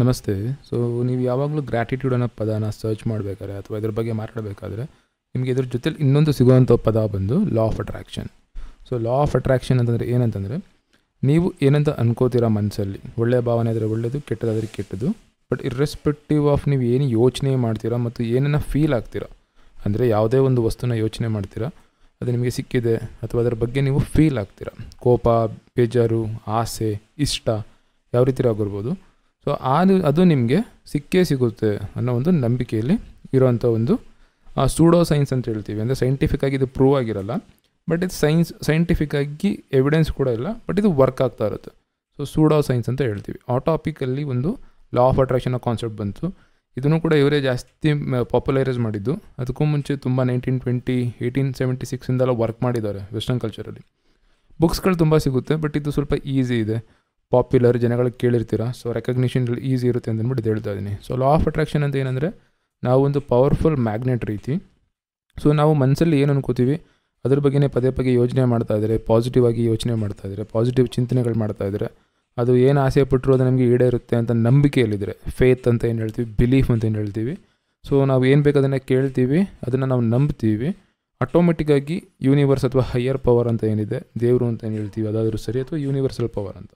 ನಮಸ್ತೆ ಸೊ ನೀವು ಯಾವಾಗಲೂ ಗ್ರ್ಯಾಟಿಟ್ಯೂಡ್ ಅನ್ನೋ ಪದನ ಸರ್ಚ್ ಮಾಡಬೇಕಾದ್ರೆ ಅಥವಾ ಇದ್ರ ಬಗ್ಗೆ ಮಾತಾಡಬೇಕಾದ್ರೆ ನಿಮಗೆ ಇದ್ರ ಜೊತೆಲಿ ಇನ್ನೊಂದು ಸಿಗುವಂಥ ಪದ ಬಂದು law of attraction so law of attraction ಅಂತಂದರೆ ಏನಂತಂದರೆ ನೀವು ಏನಂತ ಅನ್ಕೋತೀರ ಮನಸ್ಸಲ್ಲಿ ಒಳ್ಳೆಯ ಭಾವನೆ ಆದರೆ ಒಳ್ಳೆಯದು ಕೆಟ್ಟದಾದರೆ ಕೆಟ್ಟದು ಬಟ್ ಇರ್ರೆಸ್ಪೆಕ್ಟಿವ್ ಆಫ್ ನೀವು ಏನು ಯೋಚನೆ ಮಾಡ್ತೀರಾ ಮತ್ತು ಏನನ್ನ ಫೀಲ್ ಆಗ್ತೀರಾ ಅಂದರೆ ಯಾವುದೇ ಒಂದು ವಸ್ತುನ ಯೋಚನೆ ಮಾಡ್ತೀರಾ ಅದು ನಿಮಗೆ ಸಿಕ್ಕಿದೆ ಅಥವಾ ಅದರ ಬಗ್ಗೆ ನೀವು ಫೀಲ್ ಆಗ್ತೀರಾ ಕೋಪ ಬೇಜಾರು ಆಸೆ ಇಷ್ಟ ಯಾವ ರೀತಿ ಆಗಿರ್ಬೋದು ಸೊ ಅದು ಅದು ನಿಮಗೆ ಸಿಕ್ಕೇ ಸಿಗುತ್ತೆ ಅನ್ನೋ ಒಂದು ನಂಬಿಕೆಯಲ್ಲಿ ಇರೋವಂಥ ಒಂದು ಸೂಡೋ ಸೈನ್ಸ್ ಅಂತ ಹೇಳ್ತೀವಿ ಅಂದರೆ ಆಗಿ ಇದು ಪ್ರೂವ್ ಆಗಿರಲ್ಲ ಬಟ್ ಇದು ಸೈನ್ಸ್ ಸೈಂಟಿಫಿಕ್ಕಾಗಿ ಎವಿಡೆನ್ಸ್ ಕೂಡ ಇಲ್ಲ ಬಟ್ ಇದು ವರ್ಕ್ ಆಗ್ತಾ ಇರುತ್ತೆ ಸೊ ಸೂಡೋ ಸೈನ್ಸ್ ಅಂತ ಹೇಳ್ತೀವಿ ಆ ಟಾಪಿಕಲ್ಲಿ ಒಂದು ಲಾ ಆಫ್ ಅಟ್ರಾಕ್ಷನ್ ಕಾನ್ಸೆಪ್ಟ್ ಬಂತು ಇದನ್ನು ಕೂಡ ಇವರೇ ಜಾಸ್ತಿ ಪಾಪ್ಯುಲರೈಸ್ ಮಾಡಿದ್ದು ಅದಕ್ಕೂ ಮುಂಚೆ ತುಂಬ ನೈನ್ಟೀನ್ ಟ್ವೆಂಟಿ ಏಯ್ಟೀನ್ ಸೆವೆಂಟಿ ಸಿಕ್ಸಿಂದೆಲ್ಲ ವರ್ಕ್ ಮಾಡಿದ್ದಾರೆ ವೆಸ್ಟರ್ನ್ ಕಲ್ಚರಲ್ಲಿ ಬುಕ್ಸ್ಗಳು ತುಂಬ ಸಿಗುತ್ತೆ ಬಟ್ ಇದು ಸ್ವಲ್ಪ ಈಸಿ ಇದೆ ಪಾಪ್ಯುಲರ್ ಜನಗಳು ಕೇಳಿರ್ತೀರ ಸೊ ರೆಕಗ್ನಿಷನ್ ಈಸಿ ಇರುತ್ತೆ ಅಂತ ಅಂದ್ಬಿಟ್ಟು ಹೇಳ್ತಾ ಇದ್ದೀನಿ ಸೊ ಲಾ ಆಫ್ ಅಟ್ರಾಕ್ಷನ್ ಅಂತ ಏನಂದರೆ ನಾವೊಂದು ಪವರ್ಫುಲ್ ಮ್ಯಾಗ್ನೆಟ್ ರೀತಿ ಸೊ ನಾವು ಮನಸ್ಸಲ್ಲಿ ಏನು ಅನ್ಕೋತೀವಿ ಅದ್ರ ಬಗ್ಗೆನೇ ಪದೇ ಪದೇ ಯೋಚನೆ ಮಾಡ್ತಾ ಇದ್ದಾರೆ ಪಾಸಿಟಿವ್ ಆಗಿ ಯೋಚನೆ ಮಾಡ್ತಾ ಇದ್ದಾರೆ ಪಾಸಿಟಿವ್ ಚಿಂತನೆಗಳು ಮಾಡ್ತಾ ಇದ್ದಾರೆ ಅದು ಏನು ಆಸೆ ಪಟ್ಟರು ಅದು ನಮಗೆ ಈಡೇರುತ್ತೆ ಅಂತ ನಂಬಿಕೆಯಲ್ಲಿದ್ದರೆ ಫೇತ್ ಅಂತ ಏನು ಹೇಳ್ತೀವಿ ಬಿಲೀಫ್ ಅಂತ ಏನು ಹೇಳ್ತೀವಿ ಸೊ ನಾವು ಏನು ಬೇಕು ಅದನ್ನು ಕೇಳ್ತೀವಿ ಅದನ್ನು ನಾವು ನಂಬ್ತೀವಿ ಆಟೋಮೆಟಿಕ್ಕಾಗಿ ಯೂನಿವರ್ಸ್ ಅಥವಾ ಹೈಯರ್ ಪವರ್ ಅಂತ ಏನಿದೆ ದೇವರು ಅಂತ ಏನು ಹೇಳ್ತೀವಿ ಅದಾದರೂ ಸರಿ ಅಥವಾ ಯೂನಿವರ್ಸಲ್ ಪವರ್ ಅಂತ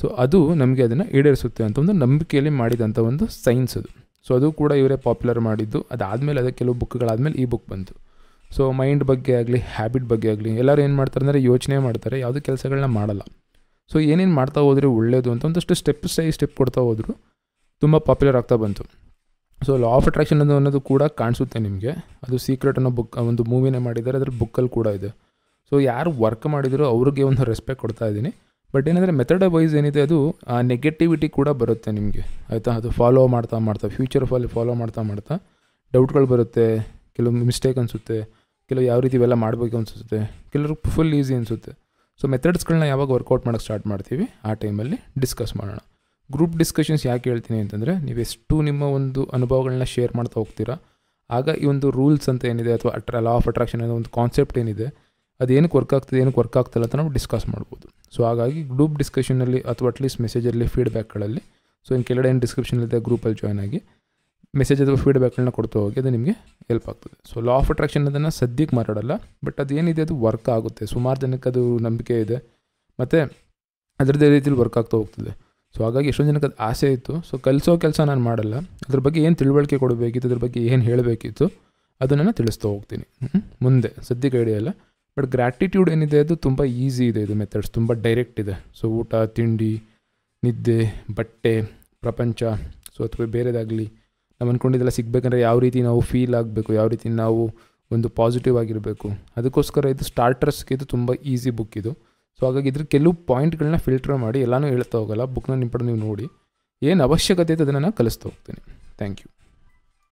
ಸೊ ಅದು ನಮಗೆ ಅದನ್ನು ಈಡೇರಿಸುತ್ತೆ ಅಂತ ಒಂದು ನಂಬಿಕೆಯಲ್ಲಿ ಮಾಡಿದಂಥ ಒಂದು ಸೈನ್ಸ್ ಅದು ಸೊ ಅದು ಕೂಡ ಇವರೇ ಪಾಪ್ಯುಲರ್ ಮಾಡಿದ್ದು ಅದಾದಮೇಲೆ ಅದಕ್ಕೆ ಕೆಲವು ಬುಕ್ಗಳಾದಮೇಲೆ ಈ ಬುಕ್ ಬಂತು ಸೊ ಮೈಂಡ್ ಬಗ್ಗೆ ಆಗಲಿ ಹ್ಯಾಬಿಟ್ ಬಗ್ಗೆ ಆಗಲಿ ಎಲ್ಲರೂ ಏನು ಮಾಡ್ತಾರೆ ಅಂದರೆ ಯೋಚನೆ ಮಾಡ್ತಾರೆ ಯಾವುದೇ ಕೆಲಸಗಳನ್ನ ಮಾಡಲ್ಲ ಸೊ ಏನೇನು ಮಾಡ್ತಾ ಹೋದರೆ ಒಳ್ಳೆಯದು ಅಂತ ಒಂದಷ್ಟು ಸ್ಟೆಪ್ ಸೈ ಸ್ಟೆಪ್ ಕೊಡ್ತಾ ಹೋದರು ತುಂಬ ಪಾಪ್ಯುಲರ್ ಆಗ್ತಾ ಬಂತು ಸೊ ಲಾ ಆಫ್ ಅಟ್ರಾಕ್ಷನ್ ಅನ್ನೋದು ಅನ್ನೋದು ಕೂಡ ಕಾಣಿಸುತ್ತೆ ನಿಮಗೆ ಅದು ಸೀಕ್ರೆಟ್ ಅನ್ನೋ ಬುಕ್ ಒಂದು ಮೂವಿನೇ ಮಾಡಿದ್ದಾರೆ ಅದ್ರ ಬುಕ್ಕಲ್ಲಿ ಕೂಡ ಇದೆ ಸೊ ಯಾರು ವರ್ಕ್ ಮಾಡಿದರೂ ಅವ್ರಿಗೆ ಒಂದು ರೆಸ್ಪೆಕ್ಟ್ ಕೊಡ್ತಾ ಇದ್ದೀನಿ ಬಟ್ ಏನಂದರೆ ಮೆಥಡ್ ವೈಸ್ ಏನಿದೆ ಅದು ಆ ನೆಗೆಟಿವಿಟಿ ಕೂಡ ಬರುತ್ತೆ ನಿಮಗೆ ಆಯಿತಾ ಅದು ಫಾಲೋ ಮಾಡ್ತಾ ಮಾಡ್ತಾ ಫ್ಯೂಚರ್ ಫಾಲ್ ಫಾಲೋ ಮಾಡ್ತಾ ಮಾಡ್ತಾ ಡೌಟ್ಗಳು ಬರುತ್ತೆ ಕೆಲವೊಂದು ಮಿಸ್ಟೇಕ್ ಅನಿಸುತ್ತೆ ಕೆಲವು ಯಾವ ರೀತಿ ಇವೆಲ್ಲ ಮಾಡಬೇಕು ಅನಿಸುತ್ತೆ ಕೆಲವರು ಫುಲ್ ಈಸಿ ಅನಿಸುತ್ತೆ ಸೊ ಮೆಥಡ್ಸ್ಗಳನ್ನ ಯಾವಾಗ ವರ್ಕೌಟ್ ಮಾಡೋಕ್ಕೆ ಸ್ಟಾರ್ಟ್ ಮಾಡ್ತೀವಿ ಆ ಟೈಮಲ್ಲಿ ಡಿಸ್ಕಸ್ ಮಾಡೋಣ ಗ್ರೂಪ್ ಡಿಸ್ಕಷನ್ಸ್ ಯಾಕೆ ಹೇಳ್ತೀನಿ ಅಂತಂದರೆ ನೀವು ಎಷ್ಟು ನಿಮ್ಮ ಒಂದು ಅನುಭವಗಳನ್ನ ಶೇರ್ ಮಾಡ್ತಾ ಹೋಗ್ತೀರಾ ಆಗ ಈ ಒಂದು ರೂಲ್ಸ್ ಅಂತ ಏನಿದೆ ಅಥವಾ ಅಟ್ರಾ ಲಾ ಆಫ್ ಅಟ್ರಾಕ್ಷನ್ ಅನ್ನೋ ಒಂದು ಕಾನ್ಸೆಪ್ಟ್ ಏನಿದೆ ಅದೇನಕ್ಕೆ ವರ್ಕ್ ಆಗ್ತದೆ ಏನಕ್ಕೆ ವರ್ಕ್ ಆಗ್ತಿಲ್ಲ ಅಂತ ನಾವು ಡಿಸ್ಕಸ್ ಮಾಡ್ಬೋದು ಸೊ ಹಾಗಾಗಿ ಗ್ರೂಪ್ ಡಿಸ್ಕಷನಲ್ಲಿ ಅಥವಾ ಅಟ್ಲೀಸ್ಟ್ ಮೆಸೇಜಲ್ಲಿ ಫೀಡ್ಬ್ಯಾಕ್ಗಳಲ್ಲಿ ಸೊ ಹಿಂಗೆ ಕೆಳಗಡೆ ಏನು ಡಿಸ್ಕ್ರಿಪ್ಷನಲ್ಲಿದೆ ಗ್ರೂಪಲ್ಲಿ ಜಾಯ್ನ್ ಆಗಿ ಮೆಸೇಜ್ ಅಥವಾ ಫೀಡ್ಬ್ಯಾಕ್ಗಳನ್ನ ಕೊಡ್ತಾ ಹೋಗಿ ಅದು ನಿಮಗೆ ಹೆಲ್ಪ್ ಆಗ್ತದೆ ಸೊ ಲಾ ಆಫ್ ಅಟ್ರಾಕ್ಷನ್ ಅದನ್ನು ಸದ್ಯಕ್ಕೆ ಮಾತಾಡಲ್ಲ ಬಟ್ ಅದೇನಿದೆ ಅದು ವರ್ಕ್ ಆಗುತ್ತೆ ಸುಮಾರು ಜನಕ್ಕೆ ಅದು ನಂಬಿಕೆ ಇದೆ ಮತ್ತು ಅದರದ್ದೇ ರೀತಿಯಲ್ಲಿ ವರ್ಕ್ ಆಗ್ತಾ ಹೋಗ್ತದೆ ಸೊ ಹಾಗಾಗಿ ಎಷ್ಟೊಂದು ಜನಕ್ಕೆ ಅದು ಆಸೆ ಇತ್ತು ಸೊ ಕಲಿಸೋ ಕೆಲಸ ನಾನು ಮಾಡಲ್ಲ ಅದ್ರ ಬಗ್ಗೆ ಏನು ತಿಳುವಳಿಕೆ ಕೊಡಬೇಕಿತ್ತು ಅದ್ರ ಬಗ್ಗೆ ಏನು ಹೇಳಬೇಕಿತ್ತು ಅದನ್ನು ತಿಳಿಸ್ತಾ ಹೋಗ್ತೀನಿ ಮುಂದೆ ಸದ್ಯಕ್ಕೆ ಐಡಿಯಲ್ಲ ಬಟ್ ಗ್ರ್ಯಾಟಿಟ್ಯೂಡ್ ಏನಿದೆ ಅದು ತುಂಬ ಈಸಿ ಇದೆ ಇದು ಮೆಥಡ್ಸ್ ತುಂಬ ಡೈರೆಕ್ಟ್ ಇದೆ ಸೊ ಊಟ ತಿಂಡಿ ನಿದ್ದೆ ಬಟ್ಟೆ ಪ್ರಪಂಚ ಸೊ ಅಥವಾ ಬೇರೆದಾಗಲಿ ನಾವು ಅಂದ್ಕೊಂಡಿದ್ದೆಲ್ಲ ಸಿಗಬೇಕಂದ್ರೆ ಯಾವ ರೀತಿ ನಾವು ಫೀಲ್ ಆಗಬೇಕು ಯಾವ ರೀತಿ ನಾವು ಒಂದು ಪಾಸಿಟಿವ್ ಆಗಿರಬೇಕು ಅದಕ್ಕೋಸ್ಕರ ಇದು ಸ್ಟಾರ್ಟರ್ಸ್ಗೆ ಇದು ತುಂಬ ಈಸಿ ಬುಕ್ ಇದು ಸೊ ಹಾಗಾಗಿ ಇದ್ರ ಕೆಲವು ಪಾಯಿಂಟ್ಗಳನ್ನ ಫಿಲ್ಟರ್ ಮಾಡಿ ಎಲ್ಲನೂ ಹೇಳ್ತಾ ಹೋಗಲ್ಲ ಬುಕ್ನ ನಿಮ್ಮ ನೀವು ನೋಡಿ ಏನು ಅವಶ್ಯಕತೆ ಇದೆ ಅದನ್ನು ನಾನು ಕಲಿಸ್ತಾ ಹೋಗ್ತೀನಿ ಥ್ಯಾಂಕ್ ಯು